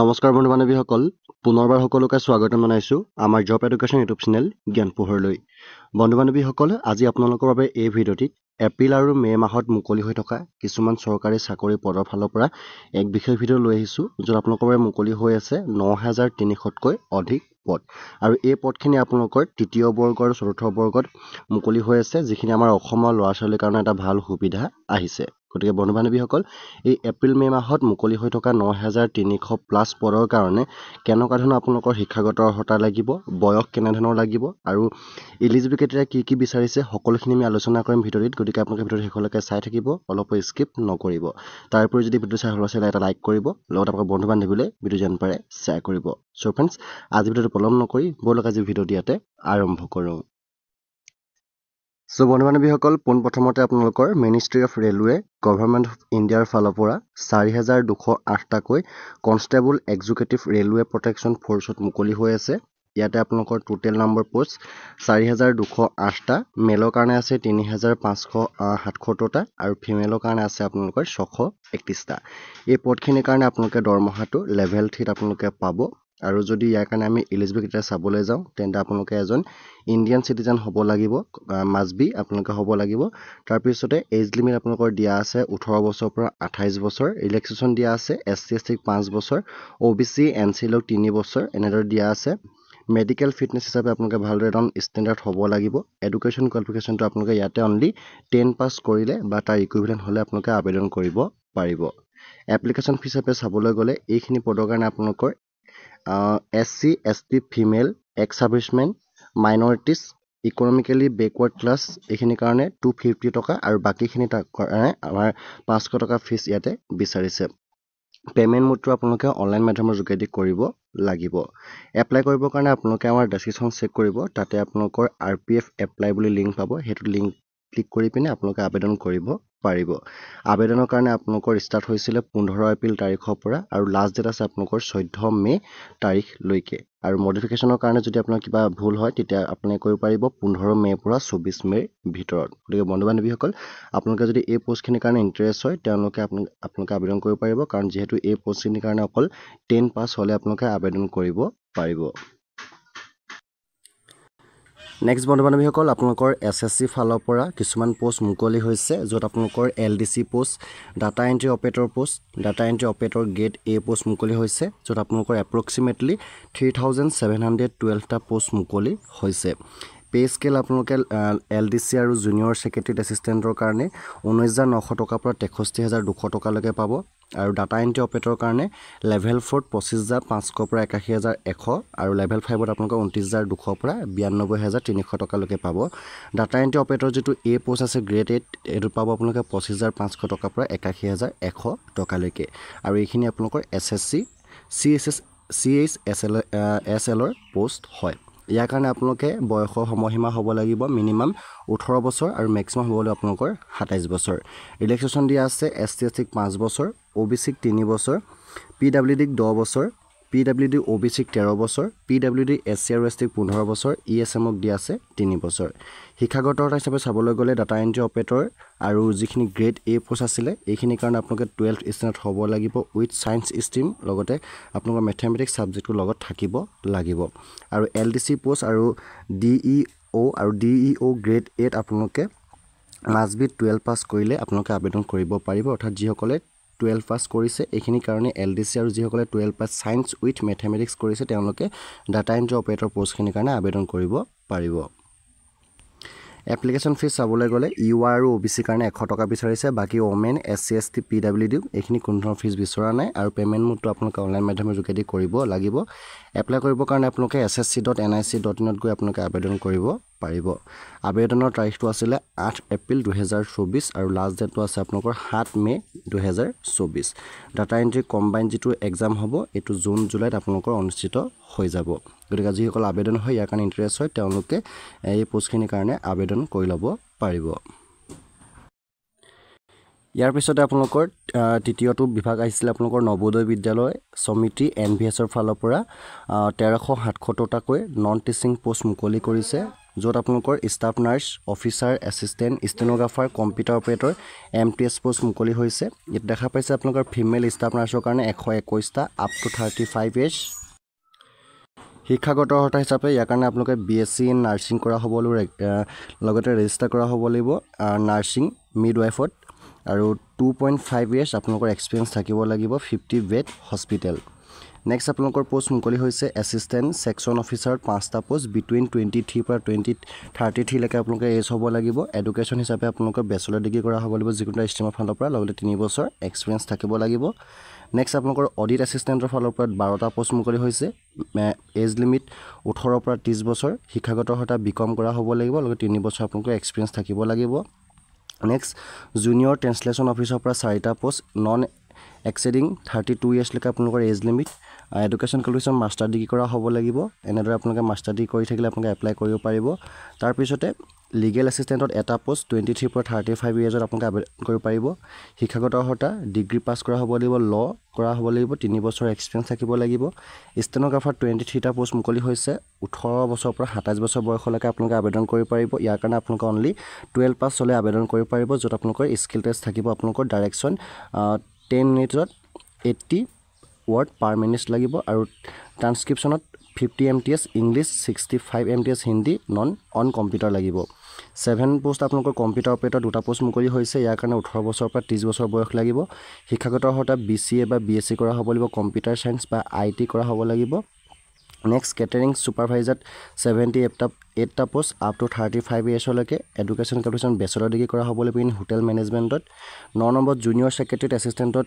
নমস্কাৰ বন্ধু বান্ধৱীসকল পুনৰবাৰ সকলোকে স্বাগতম জনাইছোঁ আমাৰ জব এডুকেশ্যন ইউটিউব চেনেল জ্ঞান পোহৰলৈ বন্ধু বান্ধৱীসকল আজি আপোনালোকৰ বাবে এই ভিডিঅ'টিত এপ্ৰিল আৰু মে' মাহত মুকলি হৈ থকা কিছুমান চৰকাৰী চাকৰি পদৰ ফালৰ পৰা এক বিশেষ ভিডিঅ' লৈ আহিছোঁ য'ত আপোনালোকৰ বাবে মুকলি হৈ আছে ন হাজাৰ তিনিশতকৈ অধিক পদ আৰু এই পদখিনি আপোনালোকৰ তৃতীয় বৰ্গ আৰু চতুৰ্থ বৰ্গত মুকলি হৈ আছে যিখিনি আমাৰ অসমৰ ল'ৰা ছোৱালীৰ কাৰণে এটা ভাল সুবিধা আহিছে গতিকে বন্ধু বান্ধৱীসকল এই এপ্ৰিল মে' মাহত মুকলি হৈ থকা ন হেজাৰ তিনিশ প্লাছ পদৰ কাৰণে কেনেকুৱা ধৰণৰ আপোনালোকৰ শিক্ষাগত অৰ্হতা লাগিব বয়স কেনেধৰণৰ লাগিব আৰু ইলিজিবিলি কেতিয়া কি কি বিচাৰিছে সকলোখিনি আমি আলোচনা কৰিম ভিতৰত গতিকে আপোনালোকে ভিতৰত শেষলৈকে চাই থাকিব অলপো স্কিপ নকৰিব তাৰ উপৰি যদি ভিডিঅ' চাই সৰু চাই এটা লাইক কৰিব লগতে আপোনাৰ বন্ধু বান্ধৱীলৈ ভিডিঅ' যেন পাৰে শ্বেয়াৰ কৰিব চ' ফ্ৰেণ্ডছ আজি ভিডিঅ'টো পলম নকৰি বৰ ব'লক আজি ভিডিঅ'টো ইয়াতে আৰম্ভ কৰোঁ চ' বন্ধু বান্ধৱীসকল পোনপ্ৰথমতে আপোনালোকৰ ministry of railway government of ইণ্ডিয়াৰ ফালৰ পৰা চাৰি হাজাৰ দুশ আঠটাকৈ কনষ্টেবল এক্সিকিউটিভ ৰেলৱে প্ৰটেকশ্যন ফ'ৰ্চত মুকলি হৈ আছে ইয়াতে আপোনালোকৰ টোটেল নাম্বাৰ পোষ্ট চাৰি হাজাৰ দুশ আঠটা মেলৰ কাৰণে আছে তিনি হাজাৰ পাঁচশ সাতসত্তৰটা আৰু ফিমেলৰ কাৰণে আছে আপোনালোকৰ ছশ একত্ৰিছটা এই পদখিনিৰ কাৰণে আপোনালোকে দৰমহাটো লেভেল থ্ৰীত আপোনালোকে পাব আৰু যদি ইয়াৰ কাৰণে আমি এলিজিবিল চাবলৈ যাওঁ তেন্তে আপোনালোকে এজন ইণ্ডিয়ান চিটিজেন হ'ব লাগিব মাছ বি আপোনালোকে হ'ব লাগিব তাৰপিছতে এজ লিমিট আপোনালোকৰ দিয়া আছে ওঠৰ বছৰৰ পৰা আঠাইছ বছৰ ৰিলেক্সেশ্যন দিয়া আছে এছ চি এছ চিক পাঁচ বছৰ O' B C N C লক তিনি বছৰ এনেদৰে দিয়া আছে মেডিকেল ফিটনেছ হিচাপে আপোনালোকে ভালদৰে এজন ষ্টেণ্ডাৰ্ড হ'ব লাগিব এডুকেশ্যন কোৱালিফিকেশ্যনটো আপোনালোকে ইয়াতে অনলি টেন পাছ কৰিলে বা তাৰ ইকুইভেলেণ্ট হ'লে আপোনালোকে আবেদন কৰিব পাৰিব এপ্লিকেশ্যন ফিজ হিচাপে চাবলৈ গ'লে এইখিনি পদৰ কাৰণে আপোনালোকৰ S C S T female ex ex servicemen minorities economically backward class এইখিনিৰ কাৰণে টু ফিফটি টকা আৰু বাকীখিনি তাৰ কাৰণে আমাৰ পাঁচশ টকা ফিজ ইয়াতে বিচাৰিছে পে'মেণ্ট মোডটো আপোনালোকে অনলাইন মাধ্যমৰ যোগেদি কৰিব লাগিব এপ্লাই কৰিবৰ কাৰণে আপোনালোকে আমাৰ ডেচিশ্যন চেক কৰিব তাতে আপোনালোকৰ আৰ পি এফ এপ্লাই বুলি লিংক পাব সেইটো লিংক ক্লিক কৰি পিনে আপোনালোকে আবেদন কৰিব পাৰিব আবেদনৰ কাৰণে আপোনালোকৰ ষ্টাৰ্ট হৈছিলে পোন্ধৰ এপ্ৰিল তাৰিখৰ পৰা আৰু লাষ্ট ডেট আছে আপোনালোকৰ চৈধ্য মে' তাৰিখলৈকে আৰু মডিফিকেশ্যনৰ কাৰণে যদি আপোনাৰ কিবা ভুল হয় তেতিয়া আপোনালোকে কৰিব পাৰিব পোন্ধৰ মে'ৰ পৰা চৌব্বিছ মে'ৰ ভিতৰত গতিকে বন্ধু বান্ধৱীসকল আপোনালোকে যদি এই পষ্টখিনিৰ কাৰণে ইণ্টাৰেষ্ট হয় তেওঁলোকে আপোনালোকে আবেদন কৰিব পাৰিব কাৰণ যিহেতু এই পষ্টখিনিৰ কাৰণে অকল টেন পাছ হ'লে আপোনালোকে আবেদন কৰিব পাৰিব নেক্সট বন্ধু বান্ধৱীসকল আপোনালোকৰ এছ এছ চি ফালৰ পৰা কিছুমান পোষ্ট মুকলি হৈছে য'ত আপোনালোকৰ L D C post data entry operator post data entry operator get a post মুকলি হৈছে য'ত আপোনালোকৰ approximately three thousand seven hundred টুৱেলভটা পোষ্ট মুকলি হৈছে পে স্কেল আপোনালোকে এল ডি চি আৰু জুনিয়ৰ ছেক্ৰেটেৰীত এচিষ্টেণ্টৰ কাৰণে ঊনৈছ হাজাৰ নশ টকাৰ পৰা তেষষ্ঠি হাজাৰ দুশ টকালৈকে পাব আৰু ডাটা এণ্ট্ৰি অপাৰেটৰ কাৰণে লেভেল ফ'ৰত পঁচিছ হাজাৰ পাঁচশৰ পৰা একাশী হাজাৰ এশ আৰু লেভেল ফাইভত আপোনালোকে ঊনত্ৰিছ হাজাৰ দুশৰ পৰা বিৰান্নব্বৈ হাজাৰ তিনিশ টকালৈকে পাব ডাটা এণ্ট্ৰি অপাৰেটৰ যিটো এ পষ্ট আছে গ্ৰেড এইট এইটো পাব আপোনালোকে পঁচিছ হাজাৰ পাঁচশ টকাৰ পৰা একাশী হাজাৰ এশ টকালৈকে আৰু এইখিনি আপোনালোকৰ S S C C S S C H S L S এলৰ পষ্ট হয় ইয়াৰ কাৰণে আপোনালোকে বয়সৰ সময়সীমা হ'ব লাগিব মিনিমাম ওঠৰ বছৰ আৰু মেক্সিমাম হ'ব লাগিব আপোনালোকৰ সাতাইছ বছৰ ৰিলেক্সেশ্যন দিয়া আছে এছ টি এছ চিক পাঁচ বছৰ অ' বি চিক তিনি বছৰ পি ডাব্লিউ ডিক দহ বছৰ P W D O' B চিক তেৰ বছৰ P W D S C আৰু এছ টিক পোন্ধৰ বছৰ ই এছ এমক দিয়া আছে তিনি বছৰ শিক্ষাগতৰ হিচাপে চাবলৈ গ'লে ডাটা এণ্ট্ৰি অপাৰেটৰ আৰু যিখিনি গ্ৰেড এ পোষ্ট আছিলে এইখিনিৰ কাৰণে আপোনালোকে টুৱেলভ ষ্টেণ্ডত হ'ব লাগিব উইথ ছায়েন্স ষ্ট্ৰীম লগতে আপোনালোকৰ মেথেমেটিক্স ছাবজেক্টটোৰ লগত থাকিব লাগিব আৰু এল ডি চি পোষ্ট আৰু ডি ই অ' আৰু ডি ই অ' গ্ৰেড এত আপোনালোকে মাজবিত টুৱেলভ পাছ কৰিলে আপোনালোকে আবেদন কৰিব পাৰিব অৰ্থাৎ যিসকলে টুৱেলভ পাছ কৰিছে এইখিনি কাৰণে এল ডি চি আৰু যিসকলে twelve pass science with mathematics কৰিছে তেওঁলোকে ডাটা এণ্ট্ৰি অপাৰেটৰ পষ্টখিনিৰ কাৰণে আবেদন কৰিব পাৰিব এপ্লিকেশ্যন ফিজ চাবলৈ গ'লে ইউ আই আৰু অ' বি চিৰ কাৰণে এশ টকা বিচাৰিছে বাকী women S C S T P W D এইখিনি কোনো ধৰণৰ ফিজ বিচৰা নাই আৰু পে'মেণ্ট মোডটো আপোনালোকে অনলাইন মাধ্যমৰ যোগেদি কৰিব লাগিব এপ্লাই কৰিবৰ কাৰণে আপোনালোকে S S C dot N I C dot ইনত গৈ আপোনালোকে আবেদন কৰিব পাৰিব আবেদনৰ তাৰিখটো আছিলে আঠ এপ্ৰিল দুহেজাৰ চৌবিছ আৰু লাষ্ট ডেটটো আছে আপোনালোকৰ সাত মে' দুহেজাৰ চৌবিছ ডাটা এণ্ট্ৰি কম্বাইন যিটো এক্সাম হ'ব এইটো জুন জুলাইত আপোনালোকৰ অনুষ্ঠিত হৈ যাব গতিকে যিসকল আবেদন হয় ইয়াৰ কাৰণে ইণ্টাৰেষ্ট হয় তেওঁলোকে এই পোষ্টখিনিৰ কাৰণে আবেদন কৰি ল'ব পাৰিব ইয়াৰ পিছতে আপোনালোকৰ তৃতীয়টো বিভাগ আহিছিলে আপোনালোকৰ নৱোদয় বিদ্যালয় সমিতি এন ভি এছৰ ফালৰ পৰা তেৰশ সাতসত্তৰটাকৈ নন টিচিং পোষ্ট মুকলি কৰিছে য'ত আপোনালোকৰ staff nurse officer assistant stenographer computer operator M T S post মুকলি হৈছে ইয়াত দেখা পাইছে আপোনালোকৰ ফিমেল ষ্টাফ নাৰ্ছৰ কাৰণে এশ একৈছটা up to thirty five age শিক্ষাগত অৰ্হতা হিচাপে ইয়াৰ কাৰণে আপোনালোকে B S C in nursing কৰা হ'ব লাগিব লগতে ৰেজিষ্টাৰ কৰা হ'ব লাগিব নাৰ্ছিং মিড ৱাইফত আৰু টু পইণ্ট ফাইভ ইয়েৰ্ছ আপোনালোকৰ এক্সপিৰিয়েঞ্চ থাকিব লাগিব ফিফটি বেড হস্পিটেল নেক্সট আপোনালোকৰ পোষ্ট মুকলি হৈছে এছিষ্টেণ্ট ছেকশ্যন অফিচাৰ পাঁচটা পোষ্ট বিটুইন টুৱেণ্টি থ্ৰীৰ পৰা টুৱেণ্টি থাৰ্টি থ্ৰীলৈকে আপোনালোকে এজ হ'ব লাগিব এডুকেশ্যন হিচাপে আপোনালোকৰ বেচেলৰ ডিগ্ৰী কৰা হ'ব লাগিব যিকোনো এটা ষ্টেমৰ ফালৰ পৰা লগতে তিনি বছৰ এক্সপিৰিয়েঞ্চ থাকিব লাগিব নেক্সট আপোনালোকৰ অডিট এছিষ্টেণ্টৰ ফালৰ পৰা বাৰটা পোষ্ট মুকলি হৈছে এজ লিমিট ওঠৰৰ পৰা ত্ৰিছ বছৰ শিক্ষাগত সৈতে বি কম কৰা হ'ব লাগিব লগতে তিনি আপোনালোকৰ এক্সপিৰিয়েঞ্চ থাকিব লাগিব নেক্সট জুনিয়ৰ ট্ৰেঞ্চলেশ্যন অফিচৰ পৰা চাৰিটা post non exceeding thirty two ইয়াৰ্ছলৈকে আপোনালোকৰ age limit education qualification master degree কৰা হ'ব লাগিব এনেদৰে আপোনালোকে মাষ্টাৰ ডিগ্ৰী কৰি থাকিলে আপোনালোকে এপ্লাই কৰিব পাৰিব তাৰপিছতে লিগেল এছিষ্টেণ্টত এটা পষ্ট টুৱেণ্টি থ্ৰীৰ পৰা থাৰ্টি ফাইভ ইয়াৰ্ছত আপোনালোকে আবেদন কৰিব পাৰিব শিক্ষাগত অৰ্হতা ডিগ্ৰী পাছ কৰা হ'ব লাগিব ল কৰা হ'ব লাগিব তিনি বছৰ এক্সপিৰিয়েঞ্চ থাকিব লাগিব ষ্টেনগ্ৰাফাৰ টুৱেণ্টি থ্ৰীটা পষ্ট মুকলি হৈছে ওঠৰ বছৰৰ পৰা সাতাইছ বছৰ বয়সলৈকে আপোনালোকে আবেদন কৰিব পাৰিব ইয়াৰ কাৰণে আপোনালোকে অনলি টুৱেল্ভ হ'লে আবেদন কৰিব পাৰিব য'ত আপোনালোকৰ স্কিল টেষ্ট থাকিব আপোনালোকৰ ডাইৰেকশ্যন টেন মিনিটত এইটি ৱৰ্ড পাৰ মিনিট লাগিব আৰু ট্ৰান্সক্ৰিপশ্যনত fifty M T S English sixty five M T S Hindi non on computer লাগিব ছেভেন পোষ্ট আপোনালোকৰ কম্পিউটাৰ অপাৰেটৰ দুটা পোষ্ট মুকলি হৈছে ইয়াৰ কাৰণে ওঠৰ বছৰৰ পৰা ত্ৰিছ বছৰ বয়স লাগিব শিক্ষাগত অৰ্হতা বি চি এ বা বি এছ চি কৰা হ'ব লাগিব কম্পিউটাৰ ছায়েঞ্চ বা আই টি কৰা হ'ব লাগিব নেক্সট কেটাৰিং ছুপাৰভাইজাৰ ছেভেণ্টি এটা এইটটা post up to thirty five ইয়াৰ্ছলৈকে এডুকেশ্যন কেডুকেশ্যন বেচেলৰ ডিগ্ৰী কৰা হ'ব লাগিব ইন হোটেল মেনেজমেণ্টত ন নম্বৰত জুনিয়ৰ ছেক্ৰেটেৰীত এছিষ্টেণ্টত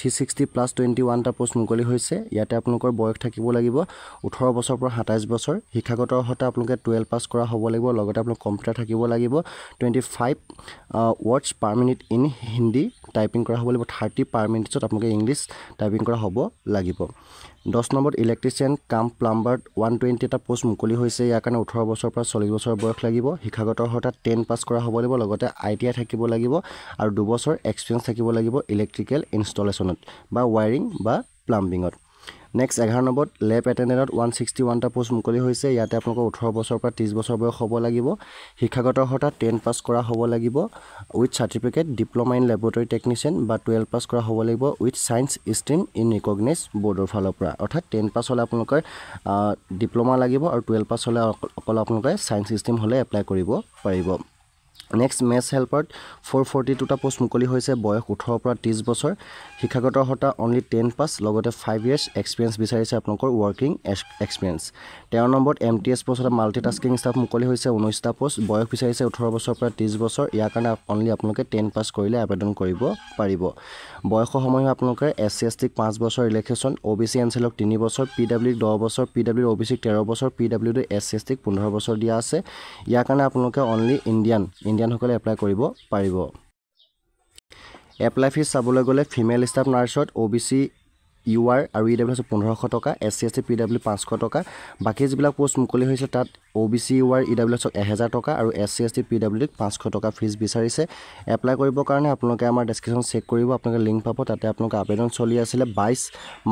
থ্ৰী ছিক্সটি প্লাছ টুৱেণ্টি ওৱানটা পোষ্ট মুকলি হৈছে ইয়াতে আপোনালোকৰ বয়স থাকিব লাগিব ওঠৰ বছৰৰ পৰা সাতাইছ বছৰ শিক্ষাগত অৰ্হতে আপোনালোকে টুৱেলভ পাছ কৰা হ'ব লাগিব লগতে আপোনালোক কম্পিউটাৰ থাকিব লাগিব twenty five words per minute in Hindi typing কৰা হ'ব লাগিব থাৰ্টি পাৰ মিনিটছত আপোনালোকে ইংলিছ টাইপিং কৰা হ'ব লাগিব দহ নম্বৰত ইলেক্ট্ৰিচিয়ান কাম প্লাম্বাৰ ওৱান টুৱেণ্টি এটা পোষ্ট মুকলি হৈছে ইয়াৰ কাৰণে ওঠৰ বছৰৰ পৰা চল্লিছ বছৰ বয়স লাগিব শিক্ষাগত অৰ্হতা টেন পাছ কৰা হ'ব লাগিব লগতে আই টি আই থাকিব লাগিব আৰু দুবছৰ এক্সপেৰিয়েঞ্চ থাকিব লাগিব ইলেক্ট্ৰিকেল ইনষ্টলেশ্যন ষ্টেচনত বা ৱায়াৰিং বা প্লাম্বিঙত নেক্সট এঘাৰ নম্বৰত লেব এটেণ্ডেণ্টত ওৱান ছিক্সটি ওৱানটা পোষ্ট মুকলি হৈছে ইয়াতে আপোনালোকৰ ওঠৰ বছৰৰ পৰা ত্ৰিছ বছৰ বয়স হ'ব লাগিব শিক্ষাগত অৰ্হতা টেন পাছ কৰা হ'ব লাগিব with certificate diploma in laboratory technician বা টুৱেল্ভ পাছ কৰা হ'ব লাগিব with science stream in recognise বৰ্ডৰ ফালৰ পৰা অৰ্থাৎ টেন পাছ হ'লে আপোনালোকে ডিপ্ল'মা লাগিব আৰু টুৱেল্ভ পাছ হ'লে অকল আপোনালোকে ছায়েন্স ষ্ট্ৰীম হ'লে এপ্লাই কৰিব পাৰিব নেক্সট মেছ হেল্পাৰত ফ'ৰ ফৰ্টি টুটা পোষ্ট মুকলি হৈছে বয়স ওঠৰৰ পৰা ত্ৰিছ বছৰ শিক্ষাগত অৰ্হতা অনলি টেন পাছ লগতে ফাইভ ইয়েৰ্ছ এক্সপিৰিয়েঞ্চ বিচাৰিছে আপোনালোকৰ ৱৰ্কিং এক্সপিৰিয়েঞ্চ তেওঁৰ নম্বৰত এম টি এছ পোষ্টত মাল্টি টাস্কিং ষ্টাফ মুকলি হৈছে ঊনৈছটা পোষ্ট বয়স বিচাৰিছে ওঠৰ বছৰৰ পৰা ত্ৰিছ বছৰ ইয়াৰ কাৰণে অনলি আপোনালোকে টেন পাছ কৰিলে আবেদন কৰিব পাৰিব বয়সৰ সময়ত আপোনালোকে এছ চি এছ টিক পাঁচ বছৰ ৰিলেক্সেশ্যন O' B C N C এলক তিনি বছৰ পি ডাব্লিউ দহ বছৰ পি ডাব্লিউ অ' বি চিক তেৰ বছৰ P W D S C S টিক পোন্ধৰ বছৰ দিয়া আছে ইয়াৰ কাৰণে আপোনালোকে অনলি ইণ্ডিয়ান ইণ্ডিয়ানসকলে এপ্লাই কৰিব পাৰিব এপ্লাই ফিজ চাবলৈ গ'লে ফিমেল ষ্টাফ নাৰ্ছত O' B C U R আৰু ই e ডাব্লিউ আছে টকা S C S C P W পাঁচশ টকা বাকী যিবিলাক পোষ্ট মুকলি হৈছে তাত O' B C U R E W এহেজাৰ টকা আৰু S C S C P ডাব্লিউক পাঁচশ টকা ফিজ বিচাৰিছে এপ্লাই কৰিবৰ কাৰণে আপোনালোকে আমাৰ ডেছক্ৰিপশ্যন চেক কৰিব আপোনালোকে লিংক পাব তাতে আপোনালোকে আবেদন চলি আছিলে বাইছ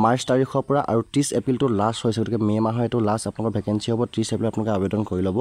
মাৰ্চ তাৰিখৰ পৰা আৰু ত্ৰিছ এপ্ৰিলটো লাষ্ট হৈছে গতিকে মে' মাহৰ এইটো লাষ্ট আপোনালোকৰ ভেকেঞ্চি হ'ব ত্ৰিছ এপ্ৰিল আপোনালোকে আবেদন কৰি ল'ব